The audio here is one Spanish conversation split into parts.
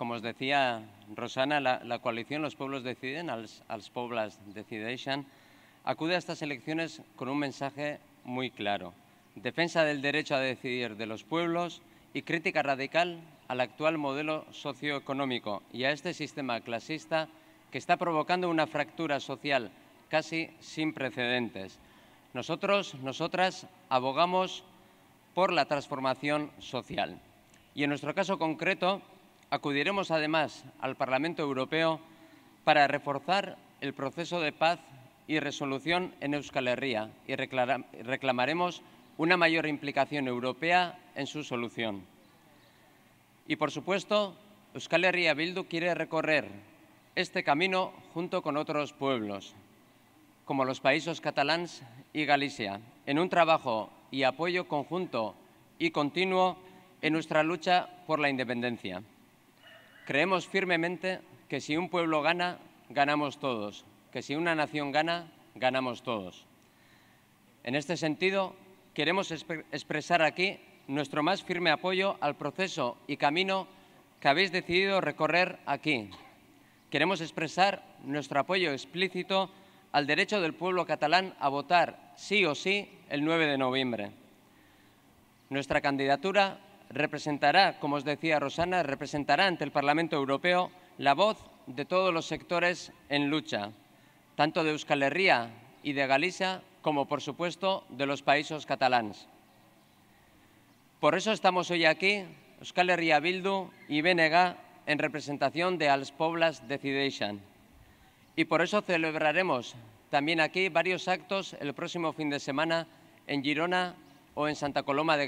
como os decía Rosana, la, coalición Los Pueblos Deciden, als, als Poblas acude a estas elecciones con un mensaje muy claro. Defensa del derecho a decidir de los pueblos y crítica radical al actual modelo socioeconómico y a este sistema clasista que está provocando una fractura social casi sin precedentes. Nosotros, nosotras, abogamos por la transformación social. Y en nuestro caso concreto, Acudiremos además al Parlamento Europeo para reforzar el proceso de paz y resolución en Euskal Herria y reclamaremos una mayor implicación europea en su solución. Y, por supuesto, Euskal Herria Bildu quiere recorrer este camino junto con otros pueblos, como los países catalans y Galicia, en un trabajo y apoyo conjunto y continuo en nuestra lucha por la independencia. Creemos firmemente que si un pueblo gana, ganamos todos, que si una nación gana, ganamos todos. En este sentido, queremos expresar aquí nuestro más firme apoyo al proceso y camino que habéis decidido recorrer aquí. Queremos expresar nuestro apoyo explícito al derecho del pueblo catalán a votar sí o sí el 9 de noviembre. Nuestra candidatura representará, como os decía Rosana, representará ante el Parlamento Europeo la voz de todos los sectores en lucha, tanto de Euskal Herria y de Galicia, como por supuesto de los países catalanes. Por eso estamos hoy aquí, Euskal Herria Bildu y BNG, en representación de Als Poblas Decideixan. Y por eso celebraremos también aquí varios actos el próximo fin de semana en Girona o en Santa Coloma de,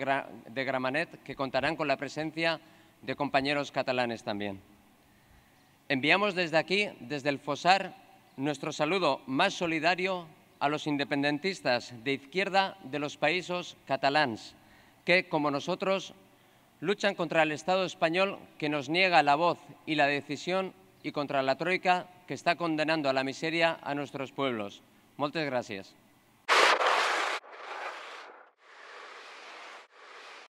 Gramanet, que contarán con la presencia de compañeros catalanes también. Enviamos desde aquí, desde el FOSAR, nuestro saludo más solidario a los independentistas de izquierda de los países catalans, que, como nosotros, luchan contra el Estado español que nos niega la voz y la decisión y contra la Troika que está condenando a la miseria a nuestros pueblos. Muchas gracias.